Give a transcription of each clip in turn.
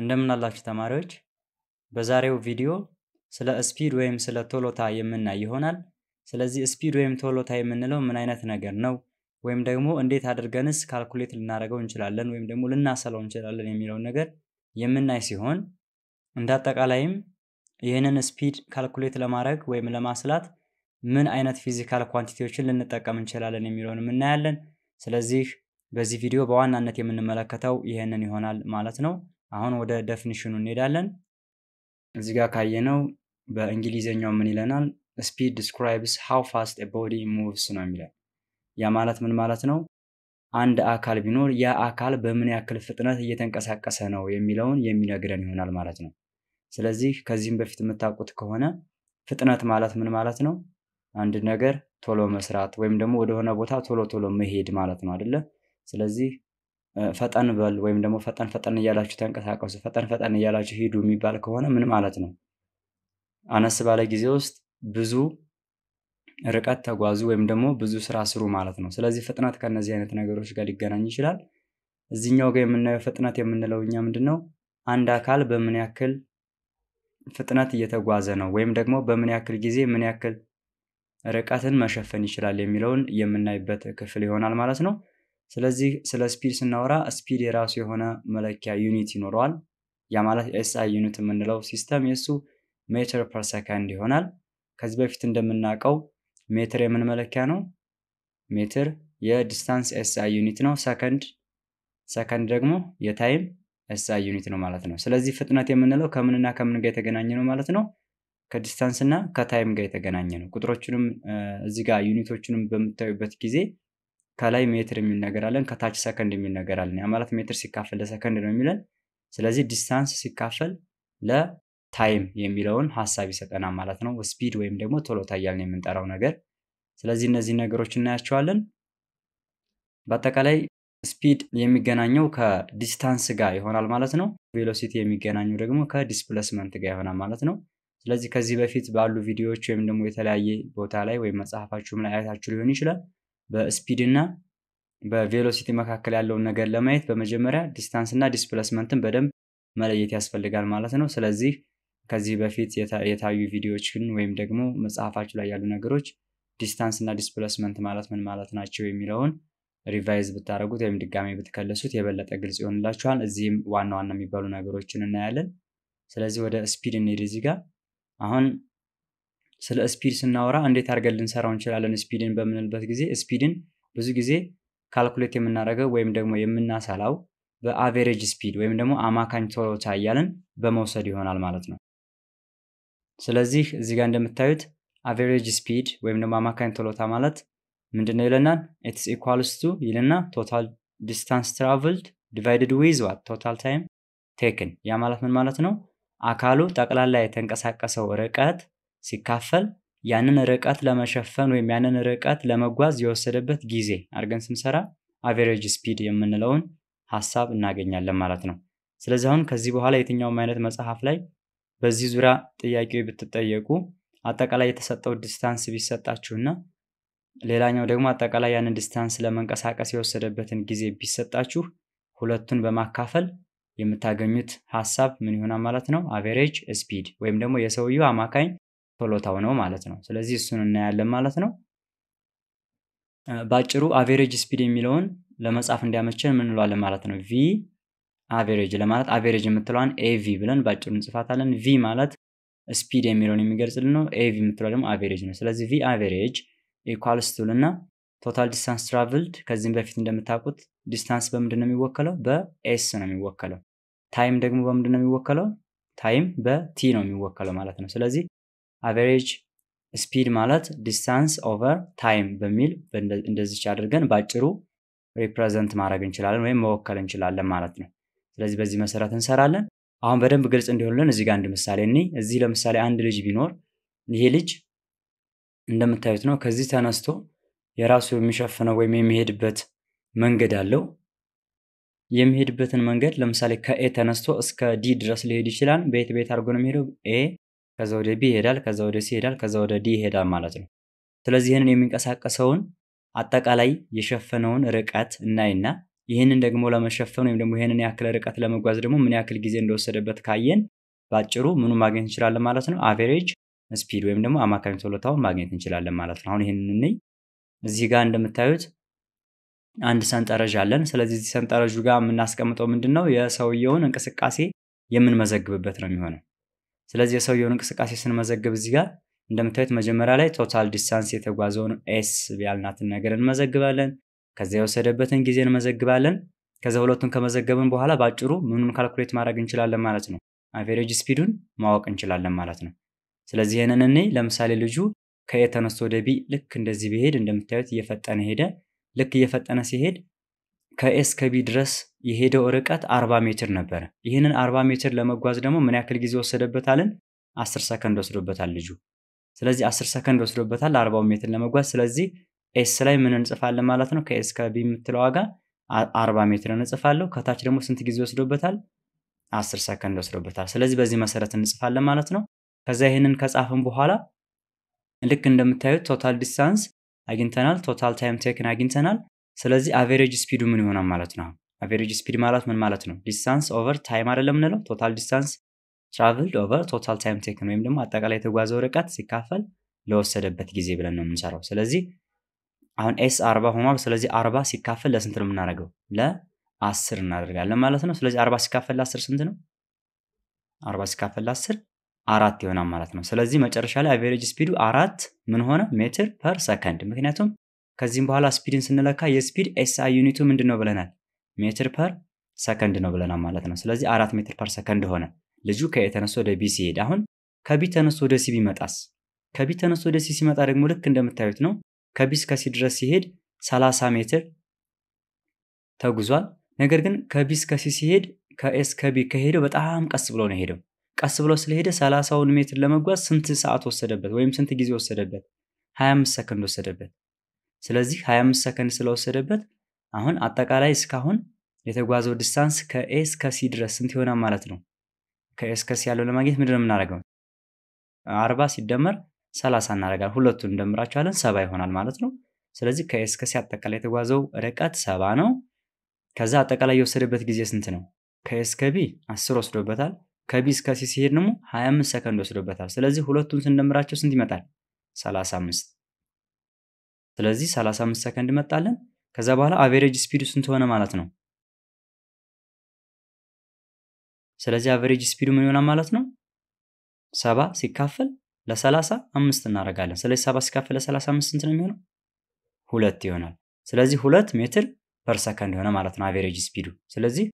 እንደምናላችሁ ተማሪዎች? በዛሬው ቪዲዮ ስለ ስፒድ ወይም ስለ ቶሎታ የምናይ ይሆናል። ስለዚህ ስፒድ ወይም ቶሎታ የምንለው ምን አይነት ነገር ነው ወይም ደግሞ እንዴት አድርገንስ ካልኩሌት ልናደርገው እንችላለን ወይም ደግሞ ልናሰላው እንችላለን የሚለውን ነገር የምናይ ሲሆን እንደ አጠቃላይም ይህንን ስፒድ ካልኩሌት ለማድረግ ወይም ለማስላት ምን አይነት ፊዚካል ኳንቲቲዎችን ልንጠቀም እንችላለን የሚለውን እናያለን። ስለዚህ በዚህ ቪዲዮ በዋናነት የምንመለከተው ይህንን ይሆናል ማለት ነው። አሁን ወደ ደፍኒሽኑ እንሄዳለን። እዚህ ጋር ካየነው በእንግሊዝኛው ምን ይለናል? ስፒድ ዲስክራይብስ ሃው ፋስት ቦዲ ሙቭስ ነው የሚለን። ያ ማለት ምን ማለት ነው? አንድ አካል ቢኖር ያ አካል በምን ያክል ፍጥነት እየተንቀሳቀሰ ነው የሚለውን የሚነግረን ይሆናል ማለት ነው። ስለዚህ ከዚህም በፊት የምታውቁት ከሆነ ፍጥነት ማለት ምን ማለት ነው? አንድ ነገር ቶሎ መስራት ወይም ደግሞ ወደሆነ ቦታ ቶሎ ቶሎ መሄድ ማለት ነው አደለ? ስለዚህ ፈጠን በል ወይም ደግሞ ፈጠን ፈጠን እያላችሁ ተንቀሳቀሱ፣ ፈጠን ፈጠን እያላችሁ ሂዱ የሚባል ከሆነ ምን ማለት ነው? አነስ ባለ ጊዜ ውስጥ ብዙ ርቀት ተጓዙ ወይም ደግሞ ብዙ ስራ ስሩ ማለት ነው። ስለዚህ ፍጥነት ከእነዚህ አይነት ነገሮች ጋር ሊገናኝ ይችላል። እዚህኛው ጋር የምናየው ፍጥነት የምንለው እኛ ምንድን ነው? አንድ አካል በምን ያክል ፍጥነት እየተጓዘ ነው ወይም ደግሞ በምን ያክል ጊዜ ምን ያክል ርቀትን መሸፈን ይችላል የሚለውን የምናይበት ክፍል ይሆናል ማለት ነው። ስለዚህ ስለ ስፒድ ስናወራ ስፒድ የራሱ የሆነ መለኪያ ዩኒት ይኖረዋል። ያ ማለት ኤስአይ ዩኒት የምንለው ሲስተም የእሱ ሜትር ፐር ሰከንድ ይሆናል። ከዚህ በፊት እንደምናውቀው ሜትር የምን መለኪያ ነው? ሜትር የዲስታንስ ኤስአይ ዩኒት ነው። ሰከንድ ሰከንድ ደግሞ የታይም ኤስአይ ዩኒት ነው ማለት ነው። ስለዚህ ፍጥነት የምንለው ከምንና ከምን ጋር የተገናኘ ነው ማለት ነው? ከዲስታንስ እና ከታይም ጋር የተገናኘ ነው። ቁጥሮቹንም እዚህ ጋር ዩኒቶቹንም በምታዩበት ጊዜ ከላይ ሜትር የሚል ነገር አለን፣ ከታች ሰከንድ የሚል ነገር አለን። ያ ማለት ሜትር ሲካፈል ለሰከንድ ነው የሚለን። ስለዚህ ዲስታንስ ሲካፈል ለታይም የሚለውን ሀሳብ ይሰጠናል ማለት ነው። ስፒድ ወይም ደግሞ ቶሎታ እያልን የምንጠራው ነገር። ስለዚህ እነዚህ ነገሮች እናያቸዋለን። በአጠቃላይ ስፒድ የሚገናኘው ከዲስታንስ ጋር ይሆናል ማለት ነው። ቬሎሲቲ የሚገናኘው ደግሞ ከዲስፕሌስመንት ጋር ይሆናል ማለት ነው። ስለዚህ ከዚህ በፊት ባሉ ቪዲዮዎች ወይም ደግሞ የተለያየ ቦታ ላይ ወይም መጽሐፋችሁም ላይ አይታችሁ ሊሆን ይችላል በስፒድ እና በቬሎሲቲ መካከል ያለውን ነገር ለማየት በመጀመሪያ ዲስታንስ እና ዲስፕሌስመንትን በደንብ መለየት ያስፈልጋል ማለት ነው። ስለዚህ ከዚህ በፊት የታዩ ቪዲዮዎችን ወይም ደግሞ መጽሐፋችሁ ላይ ያሉ ነገሮች ዲስታንስ እና ዲስፕለስመንት ማለት ምን ማለት ናቸው የሚለውን ሪቫይዝ ብታደረጉት ወይም ድጋሜ ብትከለሱት የበለጠ ግልጽ ይሆንላችኋል። እዚህም ዋና ዋና የሚባሉ ነገሮችን እናያለን። ስለዚህ ወደ ስፒድ እንሄድ እዚህ ጋር አሁን ስለ ስፒድ ስናወራ እንዴት አድርገን ልንሰራው እንችላለን ስፒድን በምንልበት ጊዜ ስፒድን ብዙ ጊዜ ካልኩሌት የምናደርገው ወይም ደግሞ የምናሰላው በአቬሬጅ ስፒድ ወይም ደግሞ አማካኝ ቶሎታ እያልን በመውሰድ ይሆናል ማለት ነው። ስለዚህ እዚህ ጋር እንደምታዩት አቬሬጅ ስፒድ ወይም ደግሞ አማካኝ ቶሎታ ማለት ምንድነው ይለናል? ኢትስ ኢኳልስ ቱ ይልና ቶታል ዲስታንስ ትራቭልድ ዲቫይድድ ዊዝ ዋት ቶታል ታይም ቴክን። ያ ማለት ምን ማለት ነው? አካሉ ጠቅላላ የተንቀሳቀሰው ርቀት ሲካፈል ያንን ርቀት ለመሸፈን ወይም ያንን ርቀት ለመጓዝ የወሰደበት ጊዜ አድርገን ስንሰራ አቨሬጅ ስፒድ የምንለውን ሀሳብ እናገኛለን ማለት ነው። ስለዚህ አሁን ከዚህ በኋላ የትኛውም አይነት መጽሐፍ ላይ በዚህ ዙሪያ ጥያቄ ብትጠየቁ አጠቃላይ የተሰጠው ዲስታንስ ቢሰጣችሁና ሌላኛው ደግሞ አጠቃላይ ያንን ዲስታንስ ለመንቀሳቀስ የወሰደበትን ጊዜ ቢሰጣችሁ ሁለቱን በማካፈል የምታገኙት ሀሳብ ምን ይሆናል ማለት ነው? አቬሬጅ ስፒድ ወይም ደግሞ የሰውየው አማካኝ ቶሎታው ነው ማለት ነው። ስለዚህ እሱን እናያለን ማለት ነው። በአጭሩ አቬሬጅ ስፒድ የሚለውን ለመጻፍ እንዲያመቸን ምን እንለዋለን ማለት ነው። ቪ አቬሬጅ ለማለት አቬሬጅ የምትለዋን ኤቪ ብለን በአጭሩ እንጽፋታለን። ቪ ማለት ስፒድ የሚለውን የሚገልጽልን ነው። ኤቪ የምትለው ደግሞ አቬሬጅ ነው። ስለዚህ ቪ አቬሬጅ ኢኳልስ ቱል እና ቶታል ዲስታንስ ትራቭልድ ከዚህም በፊት እንደምታውቁት ዲስታንስ በምንድን ነው የሚወከለው? በኤስ ነው የሚወከለው። ታይም ደግሞ በምንድን ነው የሚወከለው? ታይም በቲ ነው የሚወከለው ማለት ነው። ስለዚህ አቨሬጅ ስፒድ ማለት ዲስታንስ ኦቨር ታይም በሚል እንደዚች አድርገን በአጭሩ ሪፕሬዘንት ማድረግ እንችላለን ወይም መወከል እንችላለን ማለት ነው። ስለዚህ በዚህ መሰረት እንሰራለን። አሁን በደንብ ግልጽ እንዲሆንልን እዚህ ጋር አንድ ምሳሌ እኔ እዚህ ለምሳሌ አንድ ልጅ ቢኖር ይሄ ልጅ እንደምታዩት ነው። ከዚህ ተነስቶ የራሱ የሚሸፍነው ወይም የሚሄድበት መንገድ አለው። የሚሄድበትን መንገድ ለምሳሌ ከኤ ተነስቶ እስከ ዲ ድረስ ሊሄድ ይችላል። በየት ቤት አድርጎ ነው የሚሄደው? ኤ ከዛ ወደ ቢ ይሄዳል፣ ከዛ ወደ ሲ ይሄዳል፣ ከዛ ወደ ዲ ይሄዳል ማለት ነው። ስለዚህ ይህንን የሚንቀሳቀሰውን አጠቃላይ የሸፈነውን ርቀት እናይና ይህንን ደግሞ ለመሸፈን ወይም ደግሞ ይህንን ያክል ርቀት ለመጓዝ ደግሞ ምን ያክል ጊዜ እንደወሰደበት ካየን በአጭሩ ምኑ ማግኘት እንችላለን ማለት ነው። አቬሬጅ ስፒድ ወይም ደግሞ አማካኝ ቶሎታውን ማግኘት እንችላለን ማለት ነው። አሁን ይህንን እንይ። እዚህ ጋር እንደምታዩት አንድ ሰንጠረዥ አለን። ስለዚህ እዚህ ሰንጠረዡ ጋር የምናስቀምጠው ምንድን ነው? የሰውየውን እንቅስቃሴ የምንመዘግብበት ነው የሚሆነው። ስለዚህ የሰውየውን እንቅስቃሴ ስንመዘግብ እዚህ ጋር እንደምታዩት መጀመሪያ ላይ ቶታል ዲስታንስ የተጓዘውን ኤስ ያልናትን ነገር እንመዘግባለን። ከዚያ የወሰደበትን ጊዜ እንመዘግባለን። ከዚ ሁለቱን ከመዘገብን በኋላ በአጭሩ ምኑን ካልኩሌት ማድረግ እንችላለን ማለት ነው። አቬሬጅ ስፒዱን ማወቅ እንችላለን ማለት ነው። ስለዚህ ይህንን እኔ ለምሳሌ ልጁ ከኤ ተነስቶ ወደ ቢ ልክ እንደዚህ ቢሄድ እንደምታዩት እየፈጠነ ሄደ። ልክ እየፈጠነ ሲሄድ ከኤስከቢ ድረስ የሄደው ርቀት 40 ሜትር ነበረ። ይህንን 40 ሜትር ለመጓዝ ደግሞ ምን ያክል ጊዜ ወሰደበታልን? 10 ሰከንድ ወስዶበታል ልጁ። ስለዚህ 10 ሰከንድ ወስዶበታል 40 ሜትር ለመጓዝ። ስለዚህ ኤስ ላይ ምን እንጽፋለን ማለት ነው? ከኤስከቢ የምትለው ዋጋ 40 ሜትር እንጽፋለሁ። ከታች ደግሞ ስንት ጊዜ ወስዶበታል? 10 ሰከንድ ወስዶበታል። ስለዚህ በዚህ መሰረት እንጽፋለን ማለት ነው። ከዛ ይህንን ከጻፍን በኋላ ልክ እንደምታዩት ቶታል ዲስታንስ አግኝተናል። ቶታል ታይም ቴክን አግኝተናል። ስለዚህ አቬሬጅ ስፒዱ ምን ይሆናል ማለት ነው? አቬሬጅ ስፒድ ማለት ምን ማለት ነው? ዲስታንስ ኦቨር ታይም አይደለም ምንለው? ቶታል ዲስታንስ ትራቨልድ ኦቨር ቶታል ታይም ቴክን ወይም ደግሞ አጠቃላይ የተጓዘው ርቀት ሲካፈል ለወሰደበት ጊዜ ብለን ነው የምንሰራው። ስለዚህ አሁን ኤስ አርባ ሆኗል። ስለዚህ አርባ ሲካፈል ለስንት ነው የምናደርገው? ለአስር እናደርጋለን ማለት ነው። ስለዚህ አርባ ሲካፈል ለአስር ስንት ነው? አርባ ሲካፈል ለአስር አራት ይሆናል ማለት ነው። ስለዚህ መጨረሻ ላይ አቬሬጅ ስፒዱ አራት ምን ሆነ ሜትር ፐር ሰከንድ። ምክንያቱም ከዚህም በኋላ ስፒድን ስንለካ የስፒድ ኤስአይ ዩኒቱ ምንድን ነው ብለናል? ሜትር ፐር ሰከንድ ነው ብለናል ማለት ነው። ስለዚህ አራት ሜትር ፐር ሰከንድ ሆነ። ልጁ ከኤ ተነስቶ ወደ ቢ ሲሄድ፣ አሁን ከቢ ተነስቶ ወደ ሲ ቢመጣስ? ከቢ ተነስቶ ወደ ሲ ሲመጣ ደግሞ ልክ እንደምታዩት ነው። ከቢ እስከ ሲ ድረስ ሲሄድ 30 ሜትር ተጉዟል። ነገር ግን ከቢ እስከ ሲ ሲሄድ ከኤስ ከቢ ከሄደው በጣም ቀስ ብሎ ነው ሄደው። ቀስ ብሎ ስለሄደ 30ውን ሜትር ለመጓዝ ስንት ሰዓት ወሰደበት? ወይም ስንት ጊዜ ወሰደበት? 25 ሰከንድ ወሰደበት። ስለዚህ 25 ሰከንድ ስለወሰደበት አሁን አጠቃላይ እስካሁን የተጓዘው ዲስታንስ ከኤ እስከ ሲ ድረስ ስንት ይሆናል ማለት ነው? ከኤ እስከ ሲ ያለው ለማግኘት ምንድን ነው የምናደርገው? አርባ ሲደመር ሰላሳ እናደረጋል ሁለቱን እንደምራቸዋለን ሰባ ይሆናል ማለት ነው። ስለዚህ ከኤ እስከ ሲ አጠቃላይ የተጓዘው ርቀት ሰባ ነው። ከዛ አጠቃላይ የወሰደበት ጊዜ ስንት ነው? ከኤ እስከ ቢ አስር ወስዶበታል። ከቢ እስከ ሲ ሲሄድ ደግሞ 25 ሰከንድ ወስዶበታል። ስለዚህ ሁለቱን ስንደምራቸው ስንት ይመጣል? 35 ስለዚህ 35 ሰከንድ መጣለን። ከዛ በኋላ አቬሬጅ ስፒዱ ስንት ሆነ ማለት ነው። ስለዚህ አቬሬጅ ስፒዱ ምን ይሆናል ማለት ነው? ሰባ ሲካፈል ለሰላሳ አምስት እናደርጋለን። ስለዚህ ሰባ ሲካፈል ለሰላሳ አምስት ስንት ነው የሚሆነው? ሁለት ይሆናል። ስለዚህ ሁለት ሜትር ፐር ሰከንድ ሆነ ማለት ነው አቬሬጅ ስፒዱ። ስለዚህ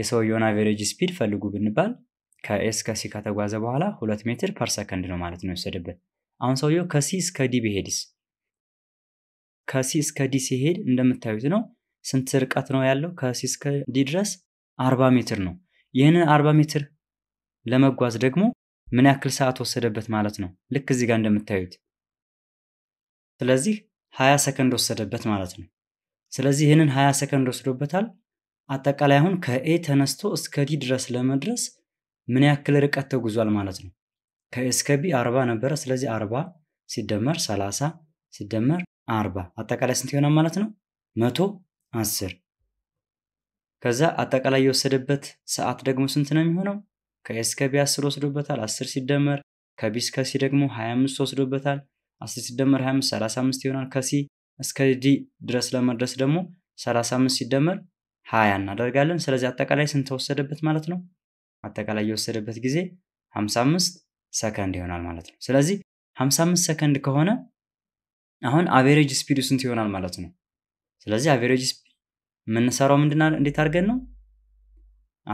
የሰውየውን አቬሬጅ ስፒድ ፈልጉ ብንባል ከኤስ ከሲ ከተጓዘ በኋላ ሁለት ሜትር ፐር ሰከንድ ነው ማለት ነው የወሰደበት። አሁን ሰውየው ከሲ እስከ ዲ ከሲ እስከ ዲ ሲሄድ እንደምታዩት ነው። ስንት ርቀት ነው ያለው? ከሲ እስከ ዲ ድረስ 40 ሜትር ነው። ይህንን 40 ሜትር ለመጓዝ ደግሞ ምን ያክል ሰዓት ወሰደበት ማለት ነው? ልክ እዚህ ጋር እንደምታዩት። ስለዚህ 20 ሰከንድ ወሰደበት ማለት ነው። ስለዚህ ይህንን 20 ሰከንድ ወስዶበታል። አጠቃላይ አሁን ከኤ ተነስቶ እስከ ዲ ድረስ ለመድረስ ምን ያክል ርቀት ተጉዟል ማለት ነው። ከኤ እስከ ቢ 40 ነበረ። ስለዚህ 40 ሲደመር 30 ሲደመር አርባ አጠቃላይ ስንት ይሆናል ማለት ነው? መቶ አስር ከዛ አጠቃላይ የወሰደበት ሰዓት ደግሞ ስንት ነው የሚሆነው? ከኤስ ከቢ አስር ወስዶበታል። አስር ሲደመር ከቢ እስከ ሲ ደግሞ 25 ወስዶበታል። አስር ሲደመር ሰላሳ 35 ይሆናል። ከሲ እስከ ዲ ድረስ ለመድረስ ደግሞ 35 ሲደመር ሀያ እናደርጋለን። ስለዚህ አጠቃላይ ስንት ተወሰደበት ማለት ነው? አጠቃላይ የወሰደበት ጊዜ 55 ሰከንድ ይሆናል ማለት ነው። ስለዚህ 55 ሰከንድ ከሆነ አሁን አቬሬጅ ስፒዱ ስንት ይሆናል ማለት ነው። ስለዚህ አቬሬጅ ስፒድ የምንሰራው ምንድና እንዴት አድርገን ነው?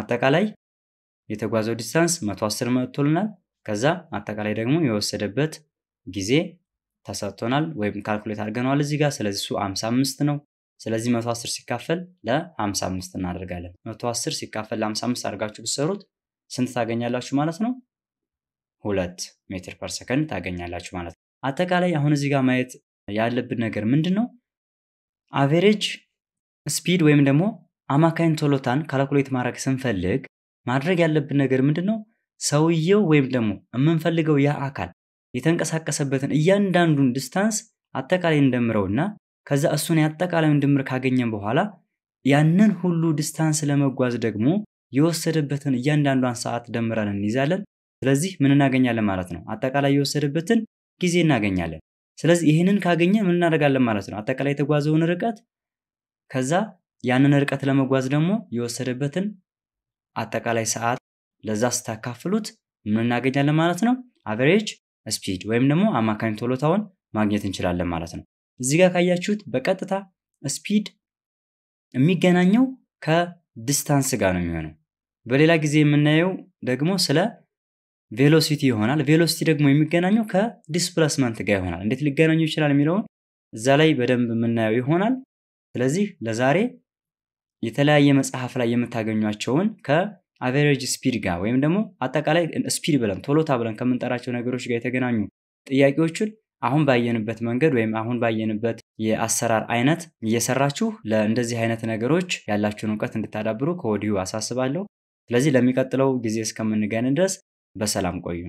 አጠቃላይ የተጓዘው ዲስታንስ 110 መጥቶልናል። ከዛ አጠቃላይ ደግሞ የወሰደበት ጊዜ ተሰጥቶናል ወይም ካልኩሌት አድርገነዋል እዚህ ጋር። ስለዚህ እሱ 55 ነው። ስለዚህ 110 ሲካፈል ለ55 እናደርጋለን። 110 ሲካፈል ለ55 አድርጋችሁ ብትሰሩት ስንት ታገኛላችሁ ማለት ነው? ሁለት ሜትር ፐር ሰከንድ ታገኛላችሁ ማለት ነው። አጠቃላይ አሁን እዚህ ጋር ማየት ያለብን ነገር ምንድን ነው? አቬሬጅ ስፒድ ወይም ደግሞ አማካኝ ቶሎታን ካላኩሌት ማድረግ ስንፈልግ ማድረግ ያለብን ነገር ምንድን ነው? ሰውየው ወይም ደግሞ የምንፈልገው ያ አካል የተንቀሳቀሰበትን እያንዳንዱን ዲስታንስ አጠቃላይ እና ከዛ እሱን የአጠቃላዩን ድምር ካገኘን በኋላ ያንን ሁሉ ዲስታንስ ለመጓዝ ደግሞ የወሰደበትን እያንዳንዷን ሰዓት ደምረን እንይዛለን። ስለዚህ ምን እናገኛለን ማለት ነው? አጠቃላይ የወሰደበትን ጊዜ እናገኛለን። ስለዚህ ይህንን ካገኘ ምን እናደርጋለን ማለት ነው? አጠቃላይ የተጓዘውን ርቀት ከዛ ያንን ርቀት ለመጓዝ ደግሞ የወሰደበትን አጠቃላይ ሰዓት ለዛ ስታካፍሉት ምን እናገኛለን ማለት ነው? አቨሬጅ ስፒድ ወይም ደግሞ አማካኝ ቶሎታውን ማግኘት እንችላለን ማለት ነው። እዚህ ጋር ካያችሁት በቀጥታ ስፒድ የሚገናኘው ከዲስታንስ ጋር ነው የሚሆነው። በሌላ ጊዜ የምናየው ደግሞ ስለ ቬሎሲቲ ይሆናል። ቬሎሲቲ ደግሞ የሚገናኘው ከዲስፕላስመንት ጋር ይሆናል። እንዴት ሊገናኙ ይችላል የሚለውን እዛ ላይ በደንብ የምናየው ይሆናል። ስለዚህ ለዛሬ የተለያየ መጽሐፍ ላይ የምታገኟቸውን ከአቨሬጅ ስፒድ ጋር ወይም ደግሞ አጠቃላይ ስፒድ ብለን ቶሎታ ብለን ከምንጠራቸው ነገሮች ጋር የተገናኙ ጥያቄዎችን አሁን ባየንበት መንገድ ወይም አሁን ባየንበት የአሰራር አይነት እየሰራችሁ ለእንደዚህ አይነት ነገሮች ያላችሁን እውቀት እንድታዳብሩ ከወዲሁ አሳስባለሁ። ስለዚህ ለሚቀጥለው ጊዜ እስከምንገን ድረስ በሰላም ቆዩ።